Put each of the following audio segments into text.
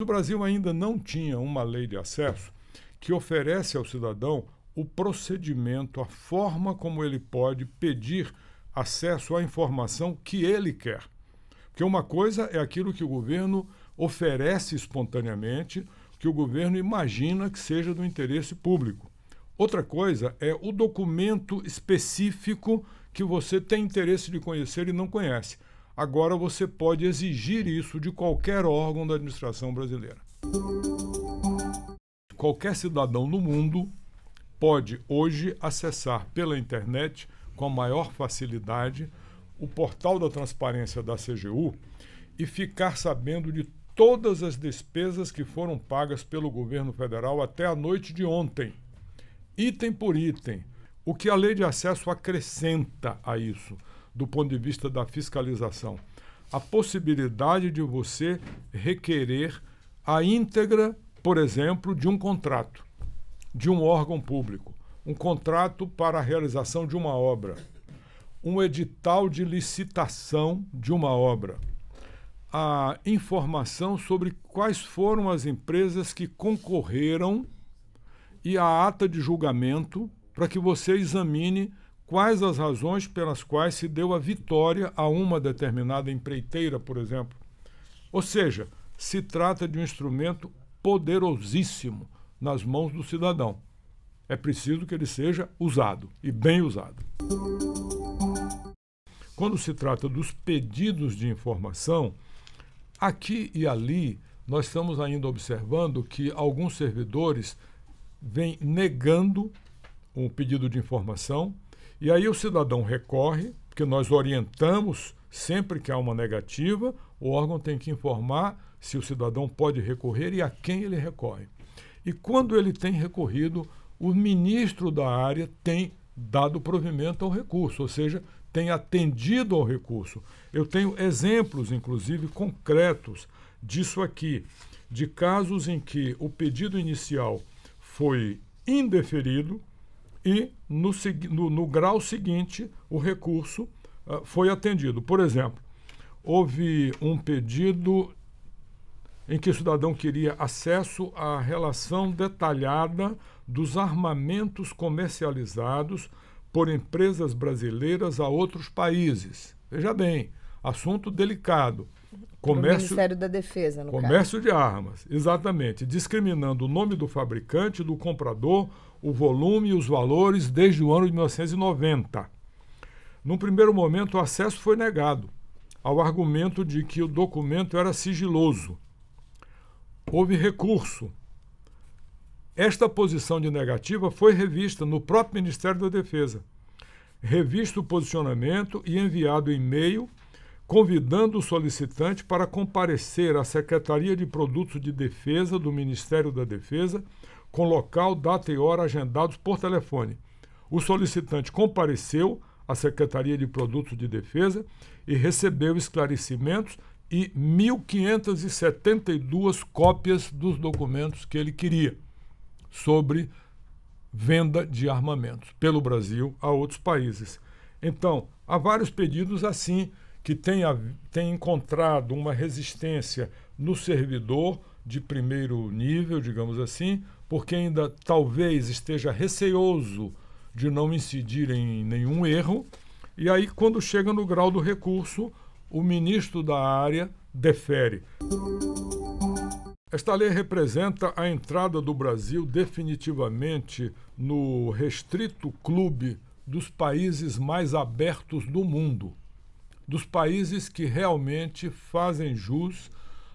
O Brasil ainda não tinha uma lei de acesso que oferece ao cidadão o procedimento, a forma como ele pode pedir acesso à informação que ele quer. Porque uma coisa é aquilo que o governo oferece espontaneamente, que o governo imagina que seja do interesse público. Outra coisa é o documento específico que você tem interesse de conhecer e não conhece. Agora você pode exigir isso de qualquer órgão da administração brasileira. Qualquer cidadão no mundo pode hoje acessar pela internet com a maior facilidade o portal da transparência da CGU e ficar sabendo de todas as despesas que foram pagas pelo governo federal até a noite de ontem, item por item. O que a lei de acesso acrescenta a isso, do ponto de vista da fiscalização? A possibilidade de você requerer a íntegra, por exemplo, de um contrato, de um órgão público, um contrato para a realização de uma obra, um edital de licitação de uma obra a informação sobre quais foram as empresas que concorreram e a ata de julgamento para que você examine quais as razões pelas quais se deu a vitória a uma determinada empreiteira, por exemplo. Ou seja, se trata de um instrumento poderosíssimo nas mãos do cidadão. É preciso que ele seja usado e bem usado. Quando se trata dos pedidos de informação, Aqui e ali, nós estamos ainda observando que alguns servidores vêm negando um pedido de informação, e aí o cidadão recorre, porque nós orientamos sempre que há uma negativa, o órgão tem que informar se o cidadão pode recorrer e a quem ele recorre. E quando ele tem recorrido, o ministro da área tem dado provimento ao recurso, ou seja, tem atendido ao recurso. Eu tenho exemplos, inclusive, concretos disso aqui, de casos em que o pedido inicial foi indeferido e, no, no, no grau seguinte, o recurso uh, foi atendido. Por exemplo, houve um pedido em que o cidadão queria acesso à relação detalhada dos armamentos comercializados por empresas brasileiras a outros países. Veja bem, assunto delicado. Comércio, Ministério da Defesa, no Comércio caso. de armas, exatamente. Discriminando o nome do fabricante, do comprador, o volume e os valores desde o ano de 1990. Num primeiro momento, o acesso foi negado, ao argumento de que o documento era sigiloso. Houve recurso, esta posição de negativa foi revista no próprio Ministério da Defesa. Revisto o posicionamento e enviado e-mail convidando o solicitante para comparecer à Secretaria de Produtos de Defesa do Ministério da Defesa, com local, data e hora agendados por telefone. O solicitante compareceu à Secretaria de Produtos de Defesa e recebeu esclarecimentos e 1.572 cópias dos documentos que ele queria sobre venda de armamentos pelo Brasil a outros países. Então, há vários pedidos assim que têm tem encontrado uma resistência no servidor de primeiro nível, digamos assim, porque ainda talvez esteja receoso de não incidir em nenhum erro. E aí, quando chega no grau do recurso, o ministro da área defere. Esta lei representa a entrada do Brasil definitivamente no restrito clube dos países mais abertos do mundo, dos países que realmente fazem jus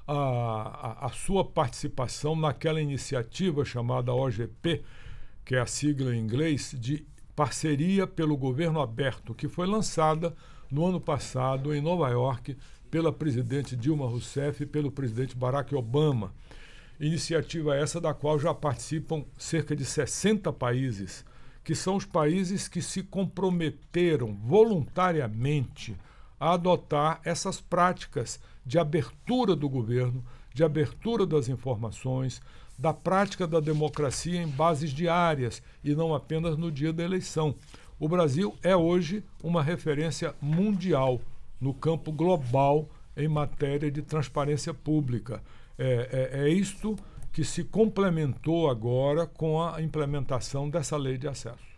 à, à sua participação naquela iniciativa chamada OGP, que é a sigla em inglês de Parceria pelo Governo Aberto, que foi lançada no ano passado em Nova York pela presidente Dilma Rousseff e pelo presidente Barack Obama. Iniciativa essa da qual já participam cerca de 60 países, que são os países que se comprometeram voluntariamente a adotar essas práticas de abertura do governo, de abertura das informações, da prática da democracia em bases diárias e não apenas no dia da eleição. O Brasil é hoje uma referência mundial no campo global em matéria de transparência pública. É, é, é isto que se complementou agora com a implementação dessa lei de acesso.